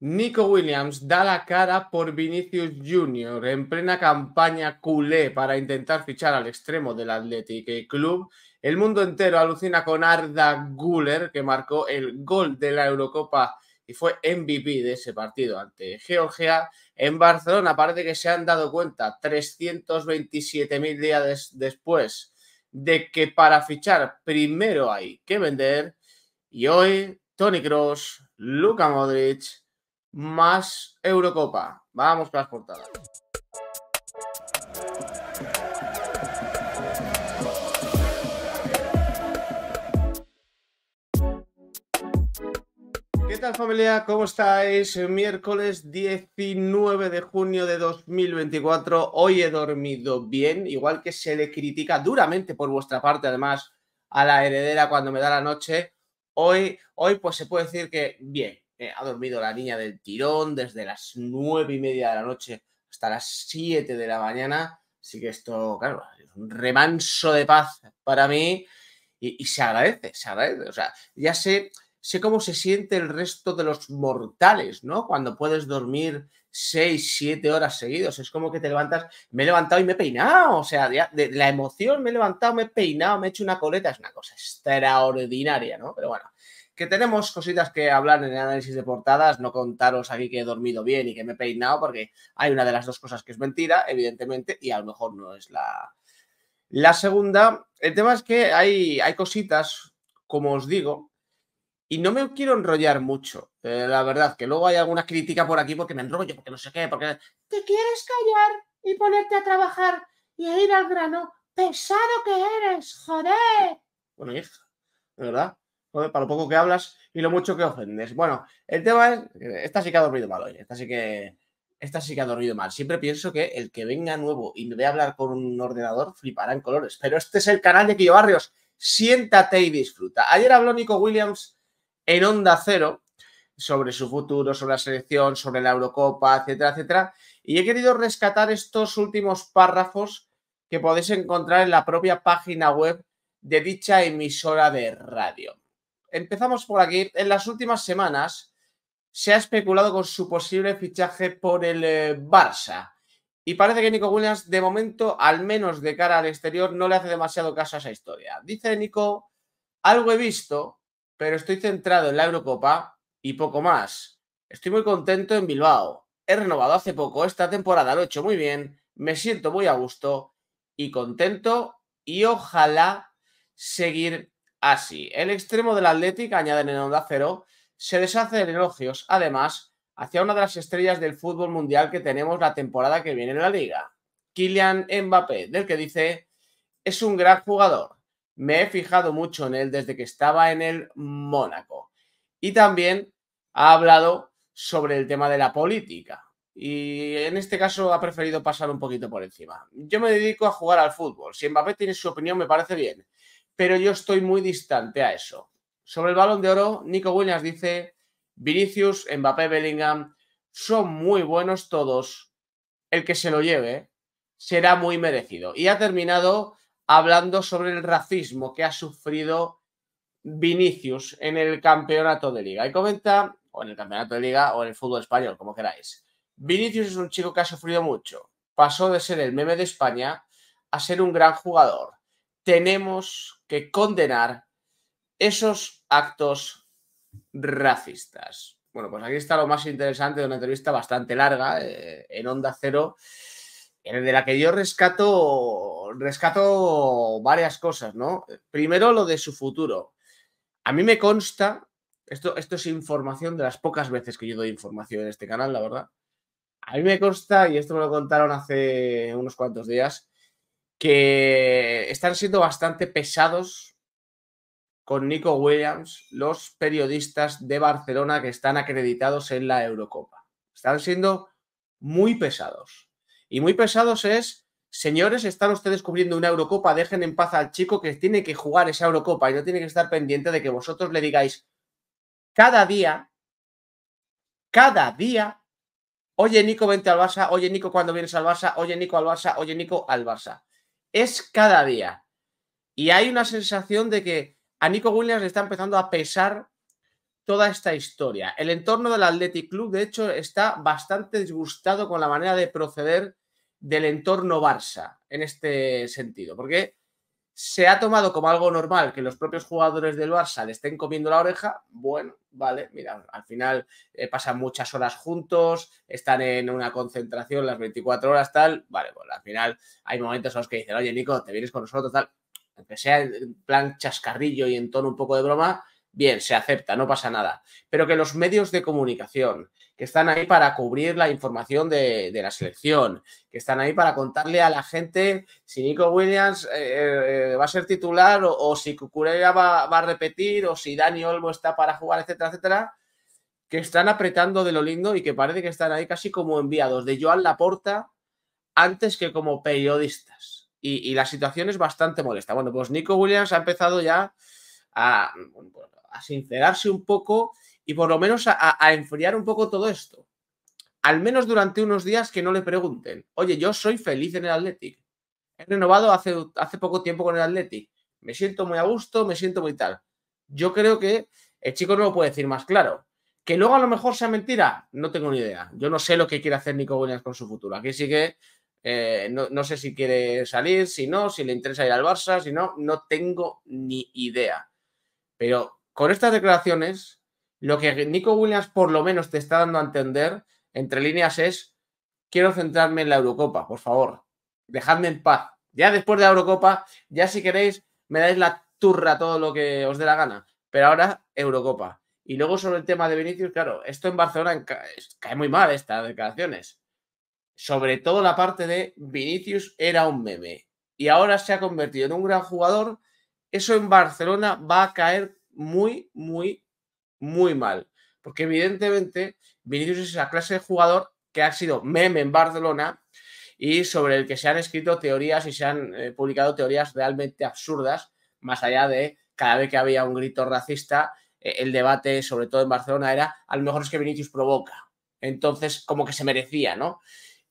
Nico Williams da la cara por Vinicius Jr. en plena campaña culé para intentar fichar al extremo del Athletic Club. El mundo entero alucina con Arda Guller, que marcó el gol de la Eurocopa y fue MVP de ese partido ante Georgia. En Barcelona parece que se han dado cuenta 327.000 días después de que para fichar primero hay que vender. Y hoy, Tony Cross, Luca Modric, más Eurocopa. Vamos para las portadas. ¿Qué tal familia? ¿Cómo estáis? Miércoles 19 de junio de 2024. Hoy he dormido bien, igual que se le critica duramente por vuestra parte, además, a la heredera cuando me da la noche. Hoy, hoy pues se puede decir que bien, eh, ha dormido la niña del tirón desde las nueve y media de la noche hasta las siete de la mañana. Así que esto, claro, es un remanso de paz para mí y, se agradece, se agradece. O sea, ya sé, sé cómo se siente el resto de los mortales, ¿no? Cuando puedes dormir seis siete horas seguidos. Es como que te levantas, me he levantado y me he peinado. O sea, de la emoción me he levantado, me he peinado, me he hecho una coleta. Es una cosa extraordinaria, ¿no? Pero bueno, que tenemos cositas que hablar en el análisis de portadas, no contaros aquí que he dormido bien y que me he peinado, porque hay una de las dos cosas que es mentira, evidentemente, y a lo mejor no es la, la segunda. El tema es que hay, hay cositas, como os digo, y no me quiero enrollar mucho, eh, la verdad, que luego hay alguna crítica por aquí porque me enrollo, porque no sé qué, porque te quieres callar y ponerte a trabajar y a ir al grano. Pesado que eres, joder. Bueno, hija, de verdad para lo poco que hablas y lo mucho que ofendes. Bueno, el tema es, eh, esta sí que ha dormido mal hoy, esta sí que, que ha dormido mal. Siempre pienso que el que venga nuevo y me vea hablar con un ordenador flipará en colores, pero este es el canal de Quillo Barrios, siéntate y disfruta. Ayer habló Nico Williams en Onda Cero sobre su futuro, sobre la selección, sobre la Eurocopa, etcétera, etcétera. Y he querido rescatar estos últimos párrafos que podéis encontrar en la propia página web de dicha emisora de radio empezamos por aquí. En las últimas semanas se ha especulado con su posible fichaje por el eh, Barça. Y parece que Nico Williams, de momento, al menos de cara al exterior, no le hace demasiado caso a esa historia. Dice Nico, algo he visto, pero estoy centrado en la Eurocopa y poco más. Estoy muy contento en Bilbao. He renovado hace poco, esta temporada lo he hecho muy bien, me siento muy a gusto y contento y ojalá seguir así. El extremo del Athletic, añaden en Onda Cero, se deshace de elogios, además, hacia una de las estrellas del fútbol mundial que tenemos la temporada que viene en la liga, Kylian Mbappé, del que dice, es un gran jugador. Me he fijado mucho en él desde que estaba en el Mónaco. Y también ha hablado sobre el tema de la política. Y en este caso ha preferido pasar un poquito por encima. Yo me dedico a jugar al fútbol. Si Mbappé tiene su opinión, me parece bien pero yo estoy muy distante a eso. Sobre el balón de oro, Nico Williams dice, Vinicius, Mbappé, Bellingham, son muy buenos todos. El que se lo lleve será muy merecido. Y ha terminado hablando sobre el racismo que ha sufrido Vinicius en el campeonato de liga. Y comenta, o en el campeonato de liga, o en el fútbol español, como queráis. Vinicius es un chico que ha sufrido mucho. Pasó de ser el meme de España a ser un gran jugador tenemos que condenar esos actos racistas. Bueno, pues aquí está lo más interesante de una entrevista bastante larga eh, en Onda Cero, de la que yo rescato, varias cosas, ¿no? Primero, lo de su futuro. A mí me consta, esto es información de las pocas veces que yo doy información en este canal, la verdad. A mí me consta, y esto me lo contaron hace unos cuantos días, que están siendo bastante pesados con Nico Williams los periodistas de Barcelona que están acreditados en la Eurocopa. Están siendo muy pesados. Y muy pesados es, señores, están ustedes cubriendo una Eurocopa, dejen en paz al chico que tiene que jugar esa Eurocopa y no tiene que estar pendiente de que vosotros le digáis cada día, cada día, oye Nico, vente al Barça, oye Nico, cuando vienes al Barça, oye Nico al Barça, oye Nico al Barça es cada día. Y hay una sensación de que a Nico Williams le está empezando a pesar toda esta historia. El entorno del Athletic Club, de hecho, está bastante disgustado con la manera de proceder del entorno Barça en este sentido, porque se ha tomado como algo normal que los propios jugadores del Barça le estén comiendo la oreja, bueno, vale, mira, al final eh, pasan muchas horas juntos, están en una concentración las 24 horas, tal, vale, bueno, pues al final hay momentos en los que dicen, oye Nico, te vienes con nosotros, tal, aunque sea en plan chascarrillo y en tono un poco de broma, bien, se acepta, no pasa nada. Pero que los medios de comunicación que están ahí para cubrir la información de, la selección, que están ahí para contarle a la gente si Nico Williams eh, eh, va a ser titular o, si Cucurella va, va, a repetir o si Dani Olmo está para jugar, etcétera, etcétera, que están apretando de lo lindo y que parece que están ahí casi como enviados de Joan Laporta antes que como periodistas. y la situación es bastante molesta. Bueno, pues Nico Williams ha empezado ya a, sincerarse un poco y por lo menos a, enfriar un poco todo esto. Al menos durante unos días que no le pregunten, oye, yo soy feliz en el Athletic. He renovado hace, hace poco tiempo con el Athletic. Me siento muy a gusto, me siento muy tal. Yo creo que el chico no lo puede decir más claro. Que luego a lo mejor sea mentira, no tengo ni idea. Yo no sé lo que quiere hacer Nico Williams con su futuro. Aquí sí que eh, no, no, sé si quiere salir, si no, si le interesa ir al Barça, si no, no tengo ni idea. Pero con estas declaraciones, lo que Nico Williams por lo menos te está dando a entender entre líneas es, quiero centrarme en la Eurocopa, por favor, dejadme en paz. Ya después de la Eurocopa, ya si queréis, me dais la turra todo lo que os dé la gana, pero ahora Eurocopa. Y luego sobre el tema de Vinicius, claro, esto en Barcelona cae muy mal estas declaraciones. Sobre todo la parte de Vinicius era un meme y ahora se ha convertido en un gran jugador eso en Barcelona va a caer muy, muy, muy mal. Porque evidentemente Vinicius es esa clase de jugador que ha sido meme en Barcelona y sobre el que se han escrito teorías y se han eh, publicado teorías realmente absurdas, más allá de cada vez que había un grito racista, eh, el debate, sobre todo en Barcelona, era a lo mejor es que Vinicius provoca. Entonces, como que se merecía, ¿no?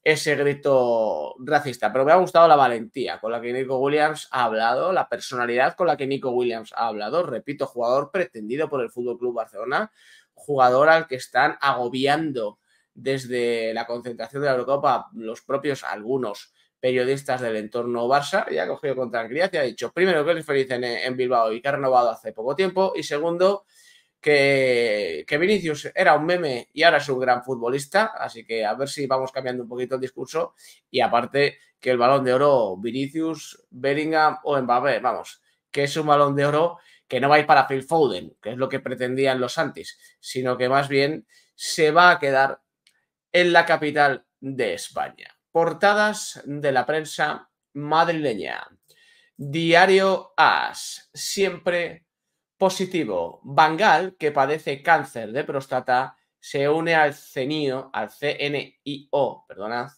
ese grito racista. Pero me ha gustado la valentía con la que Nico Williams ha hablado, la personalidad con la que Nico Williams ha hablado. Repito, jugador pretendido por el Fútbol Club Barcelona, jugador al que están agobiando desde la concentración de la Eurocopa los propios algunos periodistas del entorno Barça y ha cogido con tranquilidad y ha dicho primero que es feliz en Bilbao y que ha renovado hace poco tiempo y segundo que, Vinicius era un meme y ahora es un gran futbolista, así que a ver si vamos cambiando un poquito el discurso y aparte que el balón de oro Vinicius, Bellingham o Mbappé, vamos, que es un balón de oro que no va a ir para Phil Foden, que es lo que pretendían los antis, sino que más bien se va a quedar en la capital de España. Portadas de la prensa madrileña. Diario AS. Siempre Positivo, Bangal, que padece cáncer de próstata, se une al CNIO, al CNIO, perdonad,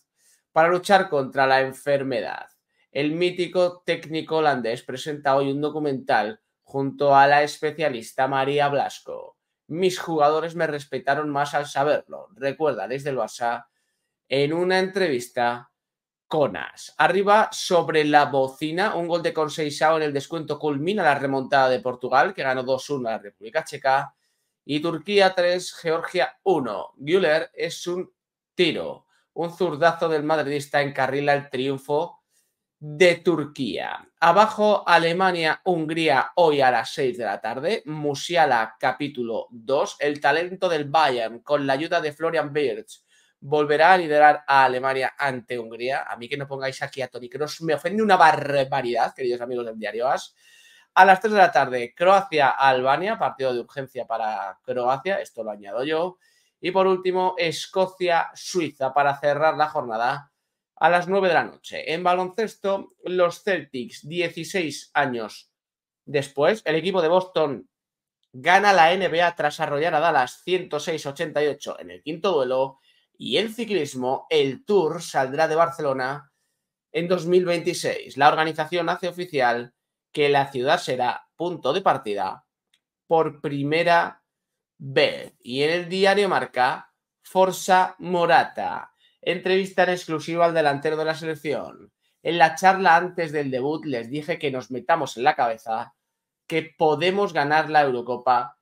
para luchar contra la enfermedad. El mítico técnico holandés presenta hoy un documental junto a la especialista María Blasco. Mis jugadores me respetaron más al saberlo, recuerda desde el Barça en una entrevista Conas. Arriba sobre la bocina, un gol de Conceição en el descuento culmina la remontada de Portugal, que ganó 2-1 a la República Checa. Y Turquía 3, Georgia 1. Güler es un tiro. Un zurdazo del madridista encarrila el triunfo de Turquía. Abajo, Alemania, Hungría, hoy a las 6 de la tarde. Musiala, capítulo 2. El talento del Bayern con la ayuda de Florian Birch volverá a liderar a Alemania ante Hungría. A mí que no pongáis aquí a Tony Cross, me ofende una barbaridad, queridos amigos del diario As. A las 3 de la tarde, Croacia-Albania, partido de urgencia para Croacia, esto lo añado yo. Y por último, Escocia-Suiza para cerrar la jornada a las 9 de la noche. En baloncesto, los Celtics, 16 años después, el equipo de Boston gana la NBA tras arrollar a Dallas 106-88 en el quinto duelo y el ciclismo, el Tour saldrá de Barcelona en 2026. La organización hace oficial que la ciudad será punto de partida por primera vez. Y en el diario marca Forza Morata. Entrevista en exclusiva al delantero de la selección. En la charla antes del debut les dije que nos metamos en la cabeza que podemos ganar la Eurocopa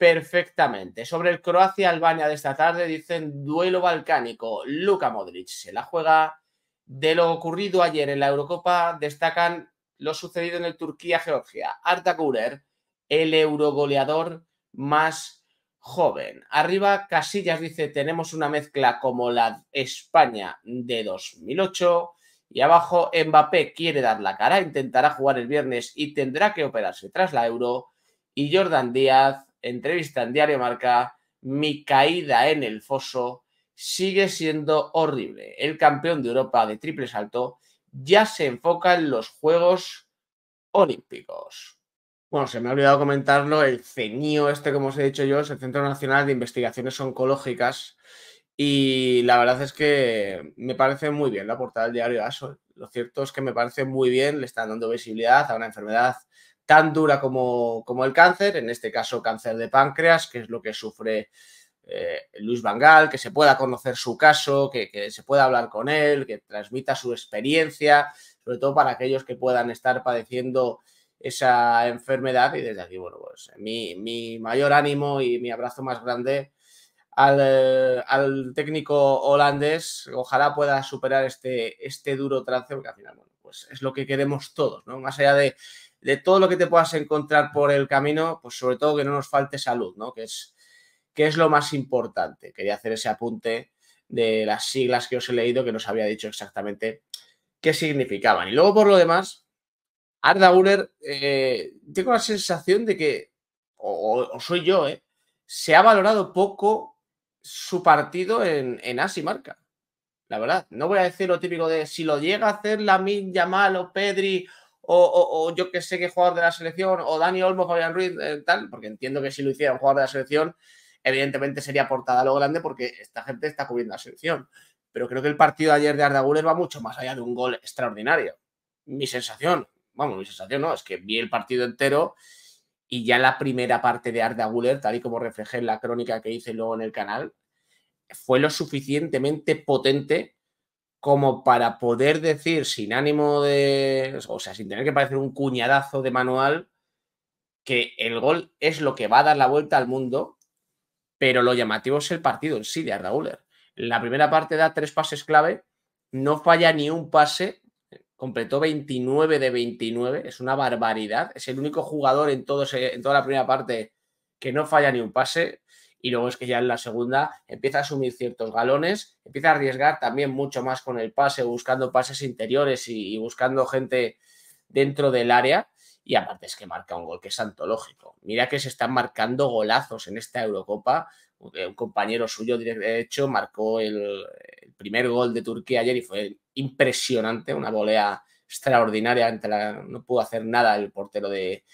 perfectamente. Sobre el Croacia-Albania de esta tarde dicen duelo balcánico. Luka Modric se la juega. De lo ocurrido ayer en la Eurocopa destacan lo sucedido en el Turquía-Georgia. Arta Kurer, el eurogoleador más joven. Arriba Casillas dice tenemos una mezcla como la España de 2008. Y abajo Mbappé quiere dar la cara, intentará jugar el viernes y tendrá que operarse tras la Euro. Y Jordan Díaz entrevista en Diario Marca, mi caída en el foso sigue siendo horrible. El campeón de Europa de triple salto ya se enfoca en los Juegos Olímpicos. Bueno, se me ha olvidado comentarlo, el CENIO, este como os he dicho yo, es el Centro Nacional de Investigaciones Oncológicas y la verdad es que me parece muy bien la portada del diario ASO. Lo cierto es que me parece muy bien, le están dando visibilidad a una enfermedad tan dura como, el cáncer, en este caso cáncer de páncreas, que es lo que sufre eh, Luis Vangal, que se pueda conocer su caso, que, se pueda hablar con él, que transmita su experiencia, sobre todo para aquellos que puedan estar padeciendo esa enfermedad. Y desde aquí, bueno, pues mi, mayor ánimo y mi abrazo más grande eh, al, técnico holandés. Ojalá pueda superar este, este duro trance, porque al final, bueno, pues es lo que queremos todos, ¿no? Más allá de de todo lo que te puedas encontrar por el camino, pues sobre todo que no nos falte salud, ¿no? Que es, que es lo más importante. Quería hacer ese apunte de las siglas que os he leído que nos había dicho exactamente qué significaban. Y luego por lo demás, Arda Uller eh, tengo la sensación de que, o, soy yo, eh, se ha valorado poco su partido en, en Asimarca. La verdad, no voy a decir lo típico de si lo llega a hacer la Yamal malo, Pedri o, yo que sé qué jugador de la selección, o Dani Olmo, Fabián Ruiz, eh, tal, porque entiendo que si lo hiciera un jugador de la selección, evidentemente sería portada a lo grande porque esta gente está cubriendo la selección. Pero creo que el partido de ayer de Arda Güler va mucho más allá de un gol extraordinario. Mi sensación, vamos, mi sensación no, es que vi el partido entero y ya la primera parte de Arda Güler, tal y como reflejé en la crónica que hice luego en el canal, fue lo suficientemente potente como para poder decir sin ánimo de, o sea, sin tener que parecer un cuñadazo de manual, que el gol es lo que va a dar la vuelta al mundo, pero lo llamativo es el partido en sí de Arda La primera parte da tres pases clave, no falla ni un pase, completó 29 de 29, es una barbaridad, es el único jugador en, todo en toda la primera parte que no falla ni un pase y luego es que ya en la segunda empieza a asumir ciertos galones, empieza a arriesgar también mucho más con el pase, buscando pases interiores y, buscando gente dentro del área. Y aparte es que marca un gol que es antológico. Mira que se están marcando golazos en esta Eurocopa. Eh, un compañero suyo, de hecho, marcó el, el primer gol de Turquía ayer y fue impresionante, una volea extraordinaria. la, no pudo hacer nada el portero de,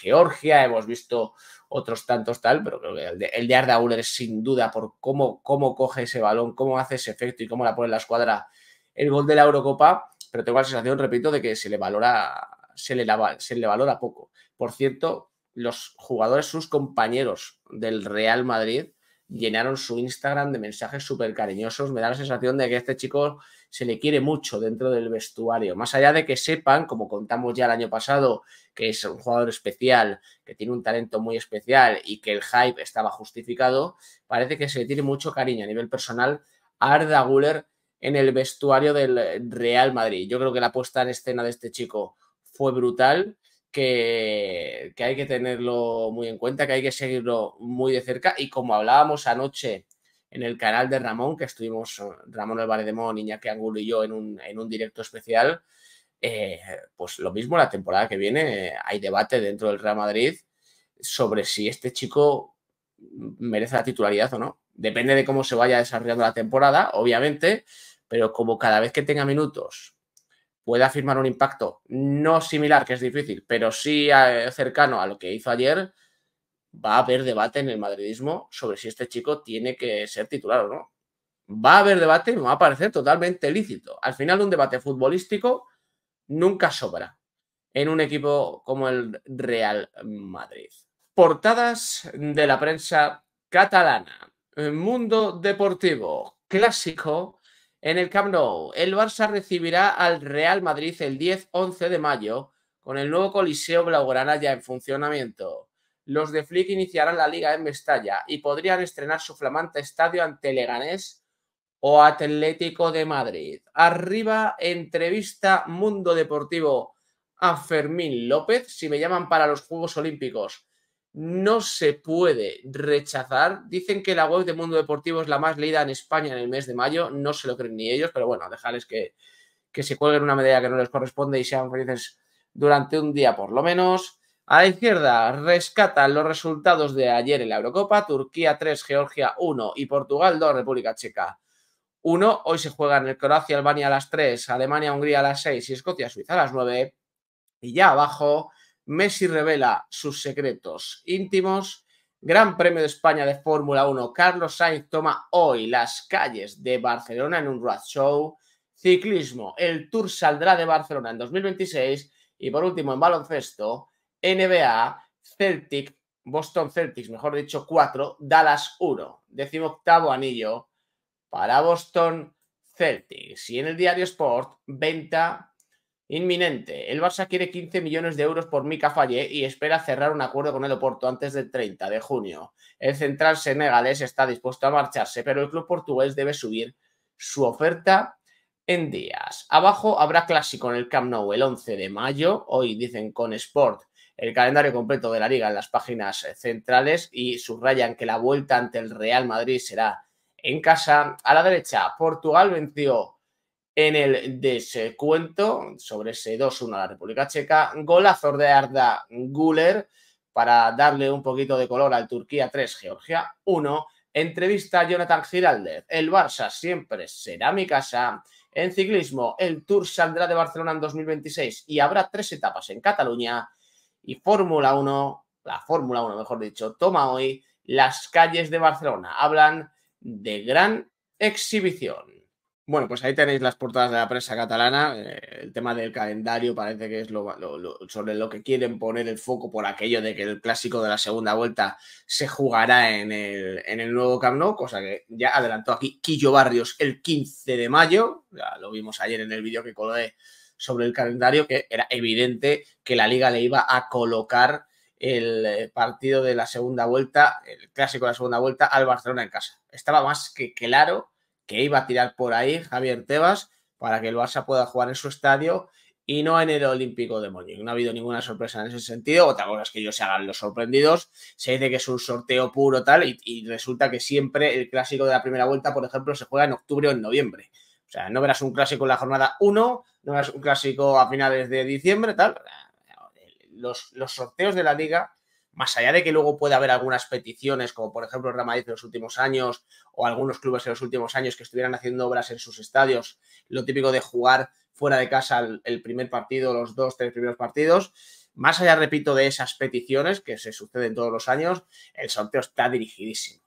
Georgia. Hemos visto otros tantos tal, pero el de, el Arda Uller, sin duda, por cómo, cómo coge ese balón, cómo hace ese efecto y cómo la pone en la escuadra el gol de la Eurocopa. Pero tengo la sensación, repito, de que se le valora, se le, se le valora poco. Por cierto, los jugadores, sus compañeros del Real Madrid, llenaron su Instagram de mensajes súper cariñosos. Me da la sensación de que a este chico se le quiere mucho dentro del vestuario. Más allá de que sepan, como contamos ya el año pasado, que es un jugador especial, que tiene un talento muy especial y que el hype estaba justificado, parece que se le tiene mucho cariño a nivel personal a Arda Guller en el vestuario del Real Madrid. Yo creo que la puesta en escena de este chico fue brutal que, hay que tenerlo muy en cuenta, que hay que seguirlo muy de cerca. Y como hablábamos anoche en el canal de Ramón, que estuvimos Ramón El de Mon, Iñaki Angulo y yo en un, en un directo especial, eh, pues lo mismo la temporada que viene, eh, hay debate dentro del Real Madrid sobre si este chico merece la titularidad o no. Depende de cómo se vaya desarrollando la temporada, obviamente, pero como cada vez que tenga minutos puede afirmar un impacto no similar, que es difícil, pero sí eh, cercano a lo que hizo ayer, va a haber debate en el madridismo sobre si este chico tiene que ser titular o no. Va a haber debate y me va a parecer totalmente lícito. Al final, un debate futbolístico nunca sobra en un equipo como el Real Madrid. Portadas de la prensa catalana. Mundo Deportivo Clásico en el Camp Nou, el Barça recibirá al Real Madrid el 10-11 de mayo con el nuevo Coliseo Blaugrana ya en funcionamiento. Los de Flick iniciarán la liga en Mestalla y podrían estrenar su flamante estadio ante Leganés o Atlético de Madrid. Arriba, entrevista Mundo Deportivo a Fermín López. Si me llaman para los Juegos Olímpicos no se puede rechazar. Dicen que la web de Mundo Deportivo es la más leída en España en el mes de mayo. No se lo creen ni ellos, pero bueno, dejarles que, que se cuelguen una medalla que no les corresponde y sean felices durante un día por lo menos. A la izquierda rescatan los resultados de ayer en la Eurocopa. Turquía 3, Georgia 1 y Portugal 2, República Checa 1. Hoy se juegan el Croacia-Albania a las 3, Alemania-Hungría a las 6 y Escocia-Suiza a las 9. Y ya abajo Messi revela sus secretos íntimos. Gran Premio de España de Fórmula 1. Carlos Sainz toma hoy las calles de Barcelona en un road show. Ciclismo. El Tour saldrá de Barcelona en 2026. Y por último, en baloncesto, NBA, Celtic, Boston Celtics, mejor dicho, 4, Dallas 1. Décimo octavo anillo para Boston Celtics. Y en el diario Sport, venta Inminente. El Barça quiere 15 millones de euros por Mika Falle y espera cerrar un acuerdo con el Oporto antes del 30 de junio. El central senegalés está dispuesto a marcharse, pero el club portugués debe subir su oferta en días. Abajo habrá clásico en el Camp Nou el 11 de mayo. Hoy dicen con Sport el calendario completo de la liga en las páginas centrales y subrayan que la vuelta ante el Real Madrid será en casa. A la derecha, Portugal venció en el descuento sobre ese 2-1 a la República Checa. Golazo de Arda Guler para darle un poquito de color al Turquía 3, Georgia 1. Entrevista a Jonathan Giraldez. El Barça siempre será mi casa. En ciclismo, el Tour saldrá de Barcelona en 2026 y habrá tres etapas en Cataluña. Y Fórmula 1, la Fórmula 1 mejor dicho, toma hoy las calles de Barcelona. Hablan de gran exhibición. Bueno, pues ahí tenéis las portadas de la prensa catalana. Eh, el tema del calendario parece que es lo, sobre lo que quieren poner el foco por aquello de que el clásico de la segunda vuelta se jugará en el, nuevo Camp Nou, cosa que ya adelantó aquí Quillo Barrios el 15 de mayo. Ya lo vimos ayer en el vídeo que de sobre el calendario, que era evidente que la liga le iba a colocar el eh, partido de la segunda vuelta, el clásico de la segunda vuelta al Barcelona en casa. Estaba más que claro que iba a tirar por ahí Javier Tebas para que el Barça pueda jugar en su estadio y no en el Olímpico de Múnich. No ha habido ninguna sorpresa en ese sentido. Otra cosa es que ellos se hagan los sorprendidos. Se dice que es un sorteo puro tal y, resulta que siempre el clásico de la primera vuelta, por ejemplo, se juega en octubre o en noviembre. O sea, no verás un clásico en la jornada 1, no verás un clásico a finales de diciembre, tal. Los, los sorteos de la liga más allá de que luego pueda haber algunas peticiones, como por ejemplo el Real Madrid en los últimos años o algunos clubes en los últimos años que estuvieran haciendo obras en sus estadios, lo típico de jugar fuera de casa el, el primer partido, los dos, tres primeros partidos, más allá, repito, de esas peticiones que se suceden todos los años, el sorteo está dirigidísimo.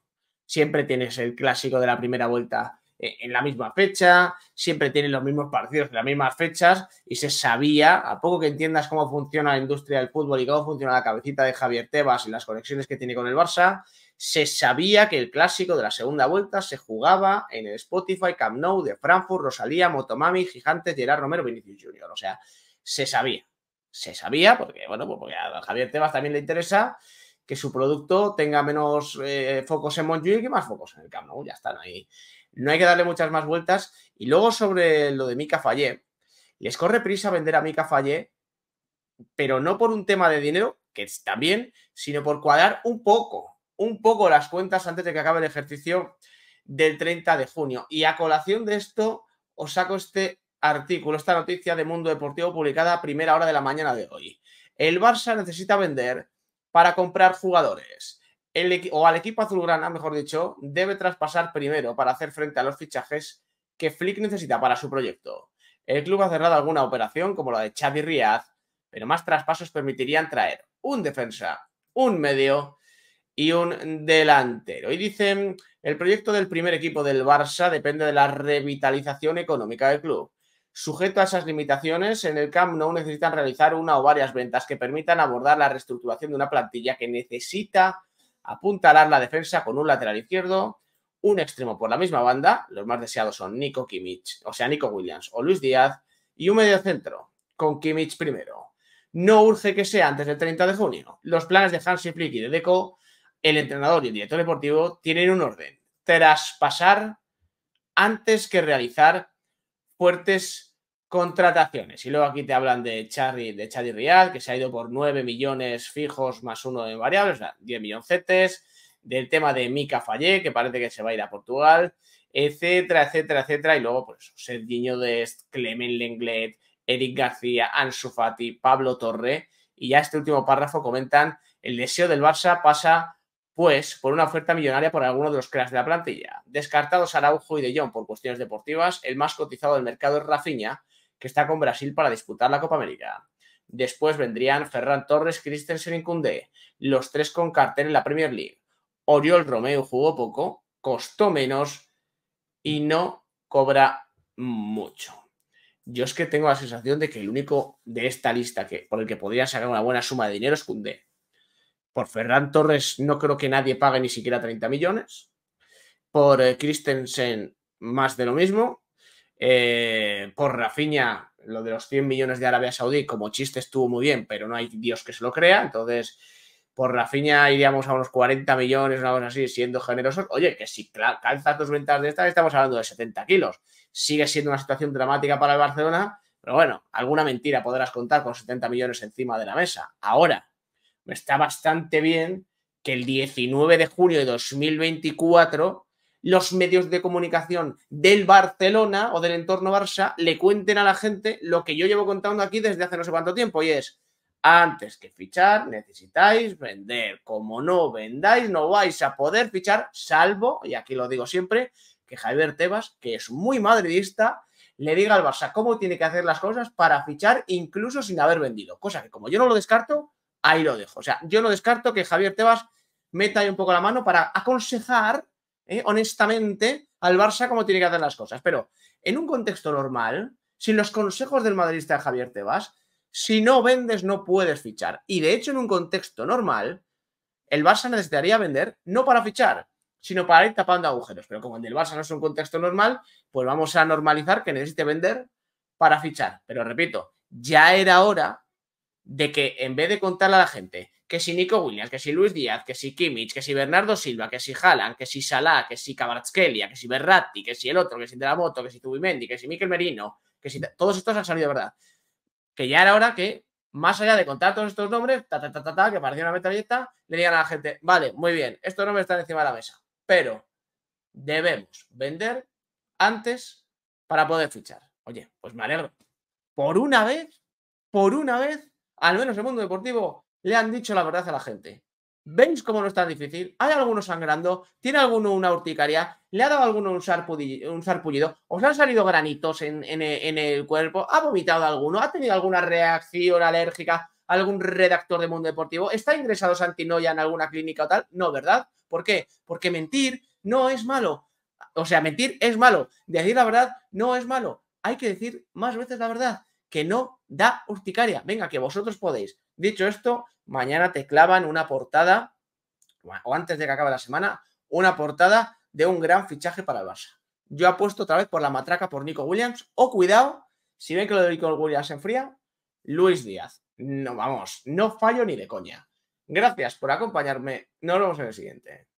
Siempre tienes el clásico de la primera vuelta eh, en la misma fecha, siempre tienen los mismos partidos en las mismas fechas y se sabía, a poco que entiendas cómo funciona la industria del fútbol y cómo funciona la cabecita de Javier Tebas y las conexiones que tiene con el Barça, se sabía que el clásico de la segunda vuelta se jugaba en el Spotify Camp Nou de Frankfurt, Rosalía, Motomami, Gigantes Gerard Romero, Vinicius Jr. O sea, se sabía. Se sabía porque, bueno, pues porque a Javier Tebas también le interesa que su producto tenga menos eh, focos en Montjuic y más focos en el Camp Nou. Ya están ahí no hay que darle muchas más vueltas. Y luego sobre lo de Mika Fallé, les corre prisa vender a Mika Fallé, pero no por un tema de dinero, que está bien sino por cuadrar un poco, un poco las cuentas antes de que acabe el ejercicio del 30 de junio. Y a colación de esto, os saco este artículo, esta noticia de Mundo Deportivo publicada a primera hora de la mañana de hoy. El Barça necesita vender para comprar jugadores el, o al equipo azulgrana, mejor dicho, debe traspasar primero para hacer frente a los fichajes que Flick necesita para su proyecto. El club ha cerrado alguna operación, como la de Xavi Riaz, pero más traspasos permitirían traer un defensa, un medio y un delantero. Y dicen, el proyecto del primer equipo del Barça depende de la revitalización económica del club. Sujeto a esas limitaciones, en el Camp Nou necesitan realizar una o varias ventas que permitan abordar la reestructuración de una plantilla que necesita apuntalar la defensa con un lateral izquierdo, un extremo por la misma banda, los más deseados son Nico Kimmich, o sea, Nico Williams o Luis Díaz, y un mediocentro con Kimmich primero. No urge que sea antes del 30 de junio. Los planes de Hansi Flick y de Deco, el entrenador y el director deportivo, tienen un orden. Traspasar antes que realizar fuertes Contrataciones. Y luego aquí te hablan de Charly, de Charly Real, que se ha ido por 9 millones fijos más uno de variables, o sea, 10 milloncetes. Del tema de Mika Fallé, que parece que se va a ir a Portugal, etcétera, etcétera, etcétera. Y luego, pues, Serginho Dest, Clement Lenglet, Eric García, Ansu Fati, Pablo Torre. Y ya este último párrafo comentan el deseo del Barça pasa pues por una oferta millonaria por alguno de los cracks de la plantilla. Descartados Araujo y De Jong por cuestiones deportivas, el más cotizado del mercado es Rafinha, que está con Brasil para disputar la Copa América. Después vendrían Ferran Torres, Christensen y Koundé, los tres con cartel en la Premier League. Oriol Romeo jugó poco, costó menos y no cobra mucho. Yo es que tengo la sensación de que el único de esta lista que, por el que podrían sacar una buena suma de dinero es Koundé. Por Ferran Torres no creo que nadie pague ni siquiera 30 millones. Por eh, Christensen más de lo mismo. Eh, por Rafinha, lo de los 100 millones de Arabia Saudí, como chiste estuvo muy bien, pero no hay Dios que se lo crea. Entonces, por Rafinha iríamos a unos 40 millones, una cosa así, siendo generosos. Oye, que si calzas dos ventas de estas, estamos hablando de 70 kilos. Sigue siendo una situación dramática para el Barcelona, pero bueno, alguna mentira podrás contar con 70 millones encima de la mesa. Ahora, está bastante bien que el 19 de junio de 2024 los medios de comunicación del Barcelona o del entorno Barça le cuenten a la gente lo que yo llevo contando aquí desde hace no sé cuánto tiempo y es, antes que fichar necesitáis vender, como no vendáis no vais a poder fichar, salvo, y aquí lo digo siempre, que Javier Tebas, que es muy madridista, le diga al Barça cómo tiene que hacer las cosas para fichar incluso sin haber vendido, cosa que como yo no lo descarto, ahí lo dejo. O sea, yo no descarto que Javier Tebas meta ahí un poco la mano para aconsejar ¿eh? honestamente al Barça como tiene que hacer las cosas. Pero en un contexto normal, sin los consejos del madridista Javier Tebas, si no vendes no puedes fichar. Y de hecho en un contexto normal, el Barça necesitaría vender no para fichar, sino para ir tapando agujeros. Pero como el Barça no es un contexto normal, pues vamos a normalizar que necesite vender para fichar. Pero repito, ya era hora de que en vez de contarle a la gente que si Nico Williams, que si Luis Díaz, que si Kimmich, que si Bernardo Silva, que si Haaland, que si Salah, que si Cabarzkelia, que si Berratti, que si el otro, que si De la Moto, que si Tubimendi, que si Miquel Merino, que si todos estos han salido, de ¿verdad? Que ya era hora que, más allá de contar todos estos nombres, ta, ta, ta, ta, que parecía una metralleta, le digan a la gente, vale, muy bien, estos nombres están encima de la mesa, pero debemos vender antes para poder fichar. Oye, pues me alegro. Por una vez, por una vez, al menos el mundo deportivo, le han dicho la verdad a la gente. ¿Veis cómo no es tan difícil? Hay alguno sangrando, tiene alguno una urticaria, le ha dado alguno un, sarpullido, os han salido granitos e, en, el cuerpo, ha vomitado alguno, ha tenido alguna reacción alérgica, algún redactor de Mundo Deportivo, está ingresado Santinoya en alguna clínica o tal, no, ¿verdad? ¿Por qué? Porque mentir no es malo. O sea, mentir es malo, decir la verdad no es malo, hay que decir más veces la verdad que no da urticaria. Venga, que vosotros podéis. Dicho esto, mañana te clavan una portada, o antes de que acabe la semana, una portada de un gran fichaje para el Barça. Yo apuesto otra vez por la matraca por Nico Williams. O cuidado, si ven que lo de Nico Williams se enfría, Luis Díaz. No, vamos, no fallo ni de coña. Gracias por acompañarme. Nos vemos en el siguiente.